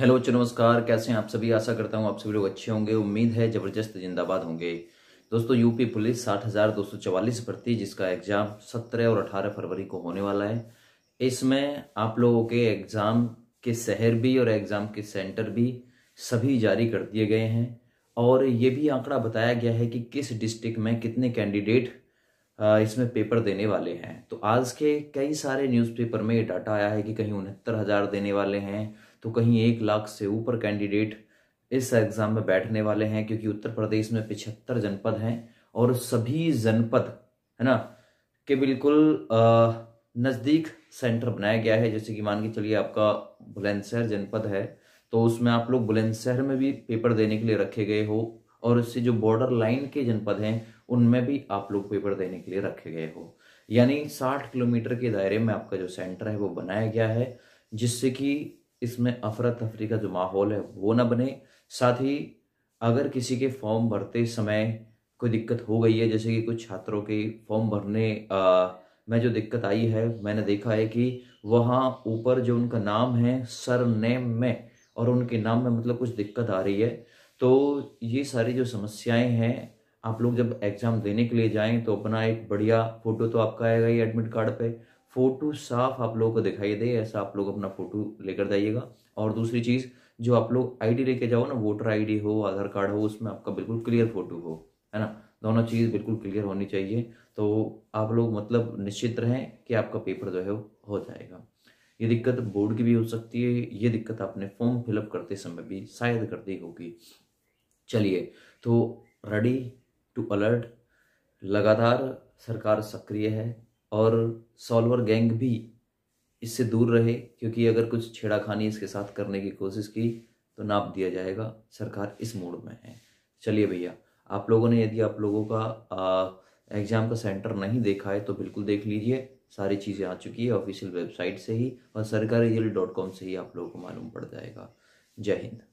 hello नमस्कार कैसे हैं आप सभी आशा करता हूं आप सभी लोग अच्छे होंगे उम्मीद है ज़बरदस्त जिंदाबाद होंगे दोस्तों यूपी पुलिस साठ हज़ार दो सौ चवालीस भर्ती जिसका एग्ज़ाम सत्रह और अठारह फरवरी को होने वाला है इसमें आप लोगों के एग्ज़ाम के शहर भी और एग्ज़ाम के सेंटर भी सभी जारी कर दिए गए हैं और ये भी आंकड़ा बताया गया है कि किस डिस्ट्रिक्ट में कितने कैंडिडेट इसमें पेपर देने वाले हैं तो आज के कई सारे न्यूज़पेपर में ये डाटा आया है कि कहीं उनहत्तर हज़ार देने वाले हैं तो कहीं एक लाख से ऊपर कैंडिडेट इस एग्ज़ाम में बैठने वाले हैं क्योंकि उत्तर प्रदेश में पिछहत्तर जनपद हैं और सभी जनपद है ना के बिल्कुल नज़दीक सेंटर बनाया गया है जैसे कि मान के चलिए आपका बुलंदशहर जनपद है तो उसमें आप लोग बुलंदशहर में भी पेपर देने के लिए रखे गए हो और उससे जो बॉर्डर लाइन के जनपद हैं उनमें भी आप लोग पेपर देने के लिए रखे गए हो यानी 60 किलोमीटर के दायरे में आपका जो सेंटर है वो बनाया गया है जिससे कि इसमें अफरा तफरी का जो माहौल है वो ना बने साथ ही अगर किसी के फॉर्म भरते समय कोई दिक्कत हो गई है जैसे कि कुछ छात्रों के फॉर्म भरने आ, में जो दिक्कत आई है मैंने देखा है कि वहाँ ऊपर जो उनका नाम है सर नेम में और उनके नाम में मतलब कुछ दिक्कत आ रही है तो ये सारी जो समस्याएं हैं आप लोग जब एग्ज़ाम देने के लिए जाएं तो अपना एक बढ़िया फ़ोटो तो आपका आएगा ही एडमिट कार्ड पे फ़ोटो साफ आप लोगों को दिखाई दे ऐसा आप लोग अपना फ़ोटो लेकर जाइएगा और दूसरी चीज़ जो आप लोग आईडी लेके जाओ ना वोटर आईडी हो आधार कार्ड हो उसमें आपका बिल्कुल क्लियर फ़ोटो हो है ना दोनों चीज़ बिल्कुल क्लियर होनी चाहिए तो आप लोग मतलब निश्चित रहें कि आपका पेपर जो है हो जाएगा ये दिक्कत बोर्ड की भी हो सकती है ये दिक्कत आपने फॉर्म फिलअप करते समय भी शायद कर दी होगी चलिए तो रेडी टू अलर्ट लगातार सरकार सक्रिय है और सॉल्वर गैंग भी इससे दूर रहे क्योंकि अगर कुछ छेड़ाखानी इसके साथ करने की कोशिश की तो नाप दिया जाएगा सरकार इस मूड में है चलिए भैया आप लोगों ने यदि आप लोगों का एग्ज़ाम का सेंटर नहीं देखा है तो बिल्कुल देख लीजिए सारी चीज़ें आ चुकी है ऑफिशियल वेबसाइट से ही और सरकारी से ही आप लोगों को मालूम पड़ जाएगा जय हिंद